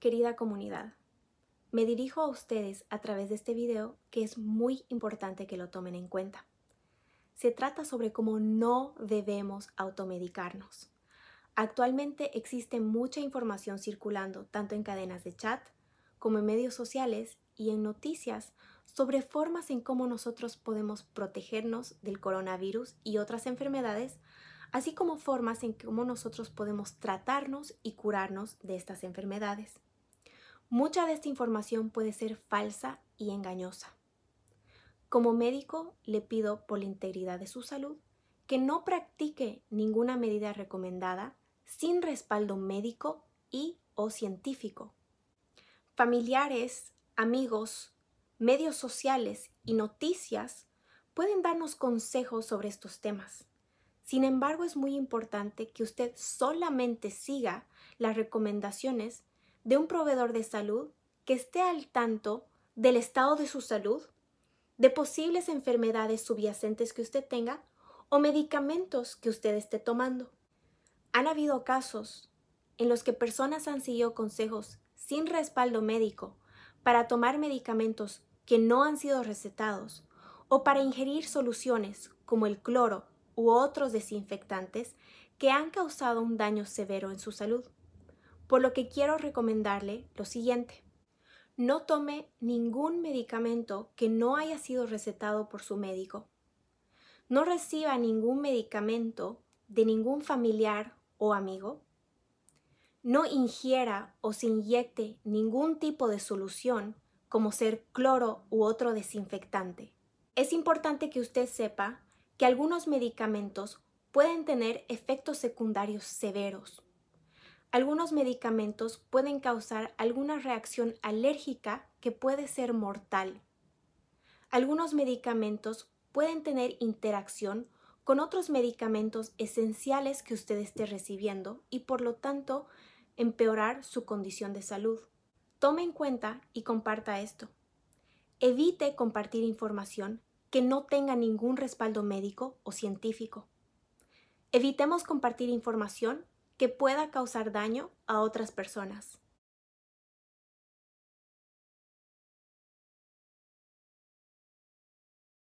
Querida comunidad, me dirijo a ustedes a través de este video que es muy importante que lo tomen en cuenta. Se trata sobre cómo no debemos automedicarnos. Actualmente existe mucha información circulando tanto en cadenas de chat como en medios sociales y en noticias sobre formas en cómo nosotros podemos protegernos del coronavirus y otras enfermedades, así como formas en cómo nosotros podemos tratarnos y curarnos de estas enfermedades. Mucha de esta información puede ser falsa y engañosa. Como médico, le pido por la integridad de su salud que no practique ninguna medida recomendada sin respaldo médico y o científico. Familiares, amigos, medios sociales y noticias pueden darnos consejos sobre estos temas. Sin embargo, es muy importante que usted solamente siga las recomendaciones de un proveedor de salud que esté al tanto del estado de su salud, de posibles enfermedades subyacentes que usted tenga o medicamentos que usted esté tomando. Han habido casos en los que personas han seguido consejos sin respaldo médico para tomar medicamentos que no han sido recetados o para ingerir soluciones como el cloro u otros desinfectantes que han causado un daño severo en su salud por lo que quiero recomendarle lo siguiente. No tome ningún medicamento que no haya sido recetado por su médico. No reciba ningún medicamento de ningún familiar o amigo. No ingiera o se inyecte ningún tipo de solución como ser cloro u otro desinfectante. Es importante que usted sepa que algunos medicamentos pueden tener efectos secundarios severos algunos medicamentos pueden causar alguna reacción alérgica que puede ser mortal. Algunos medicamentos pueden tener interacción con otros medicamentos esenciales que usted esté recibiendo y por lo tanto empeorar su condición de salud. Tome en cuenta y comparta esto. Evite compartir información que no tenga ningún respaldo médico o científico. Evitemos compartir información que pueda causar daño a otras personas.